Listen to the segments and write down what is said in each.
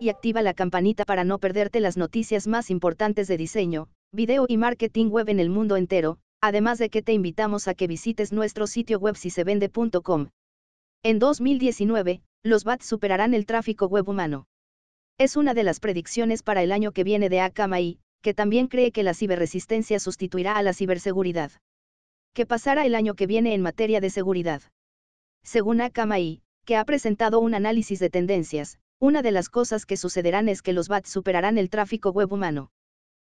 y activa la campanita para no perderte las noticias más importantes de diseño, video y marketing web en el mundo entero, además de que te invitamos a que visites nuestro sitio web vende.com. En 2019, los BAT superarán el tráfico web humano. Es una de las predicciones para el año que viene de Akamai, que también cree que la ciberresistencia sustituirá a la ciberseguridad. ¿Qué pasará el año que viene en materia de seguridad? Según Akamai, que ha presentado un análisis de tendencias, una de las cosas que sucederán es que los bots superarán el tráfico web humano.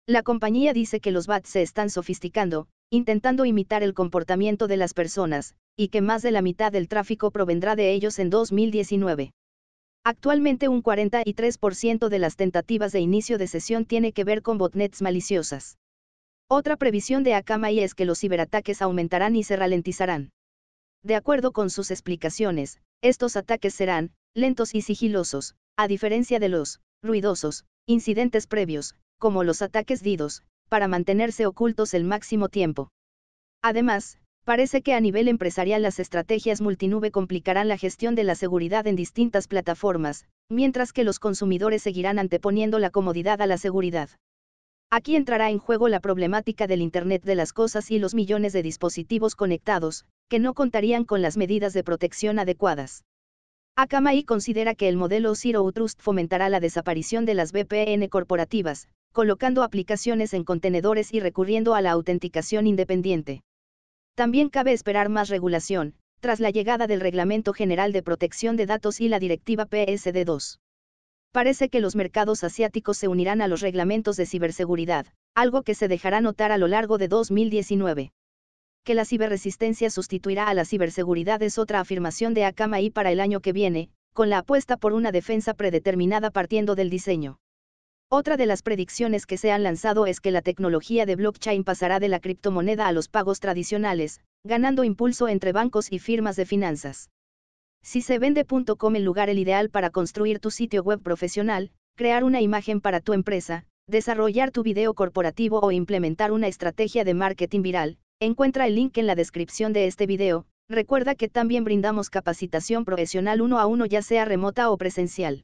La compañía dice que los bots se están sofisticando, intentando imitar el comportamiento de las personas, y que más de la mitad del tráfico provendrá de ellos en 2019. Actualmente un 43% de las tentativas de inicio de sesión tiene que ver con botnets maliciosas. Otra previsión de Akamai es que los ciberataques aumentarán y se ralentizarán. De acuerdo con sus explicaciones, estos ataques serán, lentos y sigilosos, a diferencia de los ruidosos incidentes previos, como los ataques didos, para mantenerse ocultos el máximo tiempo. Además, parece que a nivel empresarial las estrategias multinube complicarán la gestión de la seguridad en distintas plataformas, mientras que los consumidores seguirán anteponiendo la comodidad a la seguridad. Aquí entrará en juego la problemática del Internet de las Cosas y los millones de dispositivos conectados, que no contarían con las medidas de protección adecuadas. Akamai considera que el modelo Zero Trust fomentará la desaparición de las VPN corporativas, colocando aplicaciones en contenedores y recurriendo a la autenticación independiente. También cabe esperar más regulación, tras la llegada del Reglamento General de Protección de Datos y la Directiva PSD2. Parece que los mercados asiáticos se unirán a los reglamentos de ciberseguridad, algo que se dejará notar a lo largo de 2019 que la ciberresistencia sustituirá a la ciberseguridad es otra afirmación de Akamai para el año que viene, con la apuesta por una defensa predeterminada partiendo del diseño. Otra de las predicciones que se han lanzado es que la tecnología de blockchain pasará de la criptomoneda a los pagos tradicionales, ganando impulso entre bancos y firmas de finanzas. Si se vende.com el lugar el ideal para construir tu sitio web profesional, crear una imagen para tu empresa, desarrollar tu video corporativo o implementar una estrategia de marketing viral, Encuentra el link en la descripción de este video, recuerda que también brindamos capacitación profesional uno a uno ya sea remota o presencial.